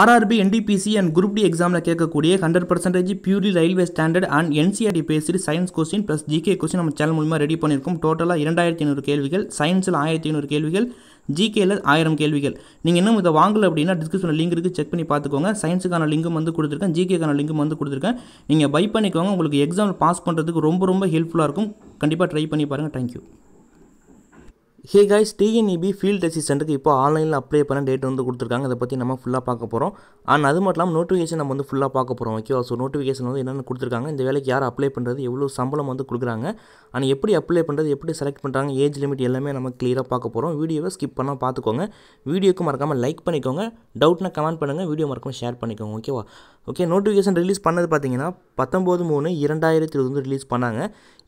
RRB NTPC and group D எக்ஸாமில் கேட்கக்கூடிய hundred percentage purely railway standard and NCERT based science question plus GK question நம்ம channel மூலமாக ready பண்ணியிருக்கோம் டோட்டலாக இரண்டாயிரத்தி ஐநூறு கேள்விகள் சயின்ஸில் ஆயிரத்தி ஐநூறு கேள்விகள் ஜிகேயில் ஆயிரம் கேள்விகள் நீங்கள் இன்னும் இதை வாங்கலை அப்படின்னா டிஸ்கிரிப்ஷனில் லிங்க் இருக்குது செக் பண்ணி பார்த்துக்கோங்க சயின்ஸுக்கான லிங்கும் வந்து கொடுத்துருக்கேன் ஜிகேக்கான லிங்கும் வந்து கொடுத்துருக்கேன் நீங்கள் பை பண்ணிக்கோங்க உங்களுக்கு எக்ஸாம் பாஸ் பண்ணுறதுக்கு ரொம்ப ரொம்ப ஹெல்ப்ஃபுல்லாக இருக்கும் கண்டிப்பாக ட்ரை பண்ணி பாருங்கள் thank you hey guys TNEB field அசிஸ்டண்ட்டுக்கு இப்போ ஆன்லைனில் அப்ளை பண்ண டேட் வந்து கொடுத்துருக்காங்க அதை பற்றி நம்ம ஃபுல்லாக பார்க்க போகிறோம் அண்ட் அது மட்டும் இல்லாமல் நோட்டிஃபிகேஷன் நம்ம வந்து ஃபுல்லாக பார்க்க போகிறோம் ஓகேவா ஸோ நோட்டிஃபிகேஷன் வந்து என்னென்ன கொடுத்துருக்காங்க இந்த வேலைக்கு யார் அப்ளை பண்ணுறது எவ்வளோ சம்பளம் வந்து கொடுக்குறாங்க அண்ட் எப்படி அப்ளை பண்ணுறது எப்படி செலக்ட் பண்ணுறாங்க ஏஜ் லிமிட் எல்லாமே நம்ம கிளியராக பார்க்க போகிறோம் வீடியோவை ஸ்கிப் பண்ணால் பார்த்துக்கோங்க வீடியோக்கு மறக்காமல் லைக் பண்ணிக்கோங்க டவுட்னா கமெண்ட் பண்ணுங்கள் வீடியோ மறக்காமல் ஷேர் பண்ணிக்கோங்க ஓகேவா ஓகே நோட்டிஃபிகேஷன் ரிலீஸ் பண்ணது பார்த்தீங்கன்னா பத்தொம்போது மூணு இரண்டாயிரத்தி இருபது ரிலீஸ் பண்ணாங்க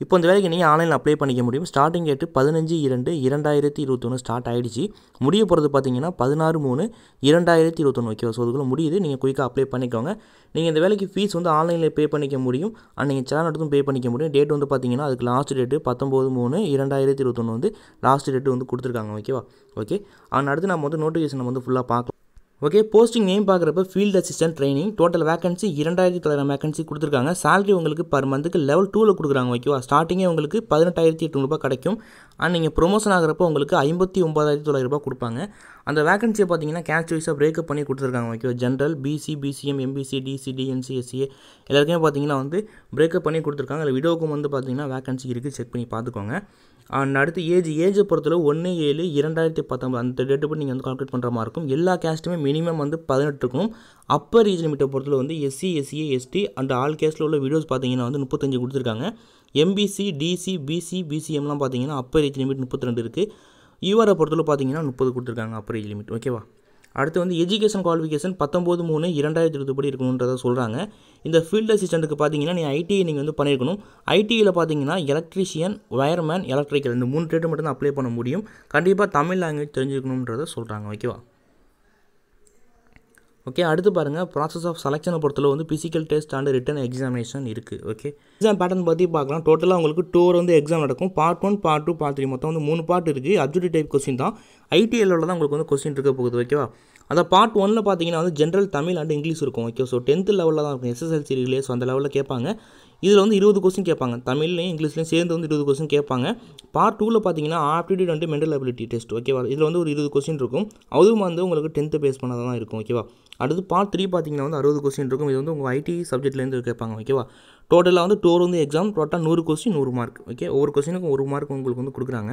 இப்போ இந்த வேலைக்கு நீங்கள் ஆன்லைனில் அப்ளை பண்ணிக்க முடியும் ஸ்டார்டிங் கேட்டு பதினஞ்சு இரண்டு இரண்டு இரண்டாயிரத்தி இருபத்தொன்று ஸ்டார்ட் ஆகிடுச்சு முடிய போகிறது பார்த்தீங்கன்னா பதினாறு மூணு இரண்டாயிரத்தி இருபத்தொன்று ஓகேவா ஸோ அதுக்குள்ள முடியுது நீங்கள் குயிக்காக அப்ளை பண்ணிக்கோங்க நீங்கள் இந்த வேலைக்கு ஃபீஸ் வந்து ஆன்லைனில் பே பண்ணிக்க முடியும் அண்ட் நீங்கள் சேனல் எடுத்தும் பே பண்ணிக்க முடியும் டேட் வந்து பார்த்தீங்கன்னா அதுக்கு லாஸ்ட் டேட்டு பத்தொம்போது மூணு இரண்டாயிரத்தி இருபத்தொன்று வந்து லாஸ்ட் டேட்டு வந்து கொடுத்துருக்காங்க ஓகேவா ஓகே அண்ட் அடுத்து நம்ம வந்து நோட்டிஃபிகேஷன் வந்து ஃபுல்லாக பார்க்கலாம் ஓகே போஸ்டிங் நேம் பார்க்குறப்ப field assistant training total vacancy இரண்டாயிரத்தி தொள்ளாயிரம் வேகன்சி கொடுத்துருக்காங்க சேலரி உங்களுக்கு பர் மந்த்துக்கு லெவல் டூவில் கொடுக்குறாங்க ஓகேவா ஸ்டார்டிங்கே உங்களுக்கு பதினெட்டாயிரத்தி எட்நூறுபா கிடைக்கும் அண்ட் நீங்கள் ப்ரொமோஷன் ஆகிறப்ப உங்களுக்கு ஐம்பத்தி ஒம்பதாயிரத்தி தொள்ளாயிரரூபா கொடுப்பாங்க அந்த வேகன்சியை பார்த்தீங்கன்னா கேஸ்ட் வைஸாக பிரேக்கப் பண்ணி கொடுத்துருக்காங்க ஓகேவா general BC BCM MBC DC DNC SCA எல்லாருக்குமே பார்த்தீங்கன்னா வந்து பிரேக்கப் பண்ணி கொடுத்துருக்காங்க அதில் விடோவுக்கும் வந்து பார்த்தீங்கன்னா வேகன்சி இருக்குது செக் பண்ணி பார்த்துக்கோங்க அண்ட் அடுத்து ஏஜ் ஏஜை பொறுத்தளவு ஒன்று ஏழு இரண்டாயிரத்தி பத்தொம்பது அந்த டேட்டு படி நீங்கள் வந்து கால்குலேட் பண்ணுற மாதிரி இருக்கும் எல்லா கேஸ்ட்டுமே மினிமம் வந்து பதினெட்டு இருக்கும் அப்பர் ரீஜ் லிமிட்டை பொறுத்தளவு வந்து SC SCA ST and all கேஸ்டில் உள்ள வீடியோஸ் பார்த்தீங்கன்னா வந்து முப்பத்தஞ்சு கொடுத்துருக்காங்க எம்பிசி டிசி பிசி பிசிஎம்லாம் பார்த்தீங்கன்னா அப்பர் ஏஜ் லிமிட் முப்பத்தி ரெண்டு இருக்குது யூஆரை பொறுத்தளவு பார்த்தீங்கன்னா முப்பது கொடுத்துருக்காங்க அப்பர் ஏஜ் லிமிட் ஓகேவா அடுத்து வந்து எஜுகேஷன் குவாலிஃபிகேஷன் பத்தொம்போது மூணு இரண்டாயிரத்தி இருபதுபடி இருக்கணுன்றதை சொல்கிறாங்க இந்த ஃபீல்டு அசிஸ்டண்ட்டுக்கு பார்த்தீங்கன்னா நீங்கள் ஐடிஐ நீங்கள் வந்து பண்ணியிருக்கணும் ஐடியில் பார்த்தீங்கன்னா எலக்ட்ரிஷியன் வயர்மேன் எலக்ட்ரிக்கல் இந்த மூணு ட்ரேட்டு மட்டும் தான் அப்ளை பண்ண முடியும் கண்டிப்பாக தமிழ் லாங்குவேஜ் தெரிஞ்சுக்கணுன்றதை சொல்கிறாங்க ஓகேவா ஓகே அடுத்து பாருங்கள் ப்ராசஸ் ஆஃப் செலெக்ஷனை பொறுத்தளவு வந்து physical test and written examination இருக்குது ஓகே எக்ஸாம் பேட்டர்ன் பற்றி பார்க்கலாம் டோட்டலாக உங்களுக்கு டூர் வந்து எக்ஸாம் நடக்கும் part one part two part three மொத்தம் வந்து மூணு பார்ட் இருக்குது அப்ஜெக்டிவ் டைப் கொஸ்டின் தான் ஐடிஎல்லில் தான் உங்களுக்கு வந்து கொஸ்டின் இருக்க போகுது ஓகேவா அந்த பார்ட் ஒன்னில் பார்த்தீங்கன்னா வந்து ஜென்ரல் தமிழ் அண்ட் இங்கிலீஷ் இருக்கும் ஓகே ஸோ டென்த்து லெவலில் தான் இருக்கும் எஸ்எஸ்எல்சி ரிலேஸ் அந்த லெவலில் கேட்பாங்க இதில் வந்து இருபது கொஸ்டின் கேட்பாங்க தமிழ்லையும் இங்கிலீஷ்லையும் சேர்ந்து வந்து இருபது கொஸ்டின் கேட்பாங்க பார்ட் டூவில் பார்த்தீங்கன்னா aptitude and mental ability test ஓகேவா இதில் வந்து ஒரு இருபது கொஸ்டின் இருக்கும் அதுவும் வந்து உங்களுக்கு டென்த்து பேஸ் பண்ணாதான் தான் இருக்கும் ஓகேவா அடுத்து பார்ட் த்ரீ பார்த்தீங்கன்னா வந்து அறுபது கொஸ்டின் இருக்கும் இது வந்து உங்கள் ஐடி சப்ஜெக்ட்லேருந்து கேட்பாங்க ஓகேவா டோட்டலாக வந்து டோர் வந்து எக்ஸாம் டோட்டலாக நூறு கொஸ்டின் நூறு மார்க் ஓகே ஒவ்வொரு கொஸ்டினுக்கும் ஒரு மார்க் உங்களுக்கு வந்து கொடுக்குறாங்க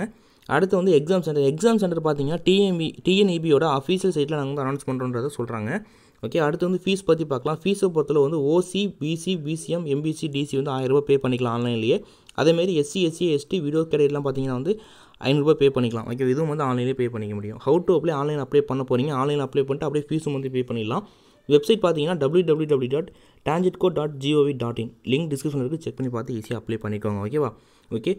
அடுத்து வந்து எக்ஸாம் சென்டர் எக்ஸாம் சென்டர் பார்த்தீங்கன்னா டிஎம்பி டிஎன்இபியோட அஃபீஷியல் சைட்டில் நாங்கள் வந்து அனௌன்ஸ் பண்ணுறோன்றதை சொல்கிறாங்க ஓகே அடுத்து வந்து ஃபீஸ் பற்றி பார்க்கலாம் ஃபீஸை பொறுத்தவரை வந்து OC BC BCM MBC DC வந்து ரூபாய் பே பண்ணிக்கலாம் ஆன்லைன்லேயே அதேமாரி எஸ்சி எஸ்சி எஸ்டி வீடியோ கேடெட்லாம் பார்த்தீங்கன்னா வந்து ஐநூறுரூபா பே பண்ணிக்கலாம் ஓகே இதுவும் வந்து ஆன்லைனே பே பண்ணிக்க முடியும் how to apply online apply பண்ண போகிறீங்க ஆன்லைன் அப்ளை பண்ணிட்டு அப்படியே ஃபீஸும் வந்து பே பண்ணிடலாம் வெப்சைட் பார்த்தீங்கன்னா W W W dot TANGEDCO dot gov dot in link டிஸ்கிரிப்ஷனில் இருக்குது செக் பண்ணி பார்த்து ஈஸியாக அப்ளை பண்ணிக்கோங்க ஓகேவா ஓகே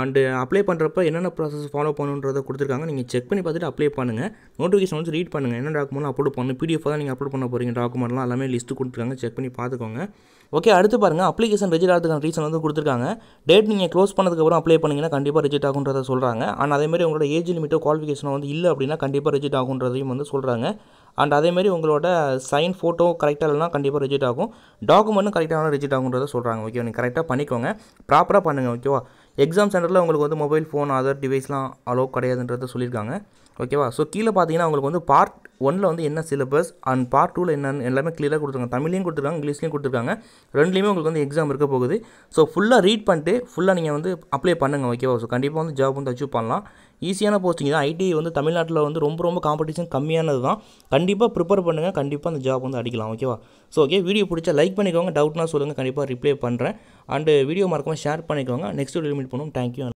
அண்டு அப்ளை பண்ணுறப்ப என்னென்ன ப்ராசஸ் ஃபாலோ பண்ணுன்றதை கொடுத்துருக்காங்க நீங்கள் செக் பண்ணி பார்த்துட்டு அப்ளை பண்ணுங்கள் நோட்டிஃபிகேஷன் வந்து ரீட் பண்ணுங்கள் என்ன டாக்குமெண்ட் அப்லோட் பண்ணு பிடிஎஃப் தான் நீங்கள் அப்லோட் பண்ண போகிறீங்க டாக்குமெண்ட்லாம் எல்லாமே லிஸ்ட்டு கொடுத்துருக்காங்க செக் பண்ணி பார்த்துக்கோங்க ஓகே அடுத்து பாருங்கள் அப்ளிகேஷன் ரிஜெக்ட் ஆகிறதுக்கான ரீசன் வந்து கொடுத்துருக்காங்க டேட் நீங்கள் க்ளோஸ் பண்ணதுக்கப்புறம் அப்ளை பண்ணிங்கன்னா கண்டிப்பாக ரிஜெக்ட் ஆகுன்றதை சொல்கிறாங்க அண்ட் அதேமாதிரி உங்களோட ஏஜ் லிமிட்டோ குவாலிஃபிகேஷனோ வந்து இல்லை அப்படின்னா கண்டிப்பாக ரிஜெக்ட் ஆகுன்றதையும் வந்து சொல்கிறாங்க அண்ட் அதேமாதிரி உங்களோட சைன் ஃபோட்டோ கரெக்டாக இல்லைனா கண்டிப்பாக ரிஜெக்ட் ஆகும் டாக்குமெண்ட்டும் கரெக்டாக ரிஜெக்ட் ஆகுன்றதை சொல்கிறாங்க ஓகே நீங்கள் கரெக்டாக பண்ணிக்கோங்க ப்ராப்பராக பண்ணுங்கள் ஓகேவா எக்ஸாம் சென்டரில் உங்களுக்கு வந்து மொபைல் ஃபோன் அதர் டிவைஸ்லாம் அலோவ் கிடையாதுன்றத சொல்லியிருக்காங்க ஓகேவா ஸோ கீழே பார்த்தீங்கன்னா உங்களுக்கு வந்து பார்ட் ஒன்னில் வந்து என்ன சிலபஸ் அண்ட் பார்ட் டூவில் என்னென்னு எல்லாமே கிளியராக கொடுத்துருக்காங்க தமிழ்லையும் கொடுத்துருக்காங்க இங்கிலீஷ்லையும் கொடுத்துருக்காங்க ரெண்டுலேயுமே உங்களுக்கு வந்து எக்ஸாம் இருக்க போகுது ஸோ ஃபுல்லாக ரீட் பண்ணிட்டு ஃபுல்லாக நீங்கள் வந்து அப்ளை பண்ணுங்கள் ஓகேவா ஸோ கண்டிப்பாக வந்து ஜாப் வந்து அச்சீவ் பண்ணலாம் ஈஸியான போஸ்டிங் தான் ஐடி e வந்து தமிழ்நாட்டில் வந்து ரொம்ப ரொம்ப காம்படிஷன் கம்மியானது தான் கண்டிப்பாக ப்ரிப்பேர் பண்ணுங்கள் கண்டிப்பாக அந்த ஜாப் வந்து அடிக்கலாம் ஓகேவா ஸோ ஓகே வீடியோ பிடிச்சா லைக் பண்ணிக்கோங்க டவுட்னா சொல்லுங்கள் கண்டிப்பாக ரிப்ளை பண்ணுறேன் அண்டு வீடியோ மறக்காமல் ஷேர் பண்ணிக்கோங்க நெக்ஸ்ட் வீடியோ மீட் பண்ணுவோம் தேங்க்யூ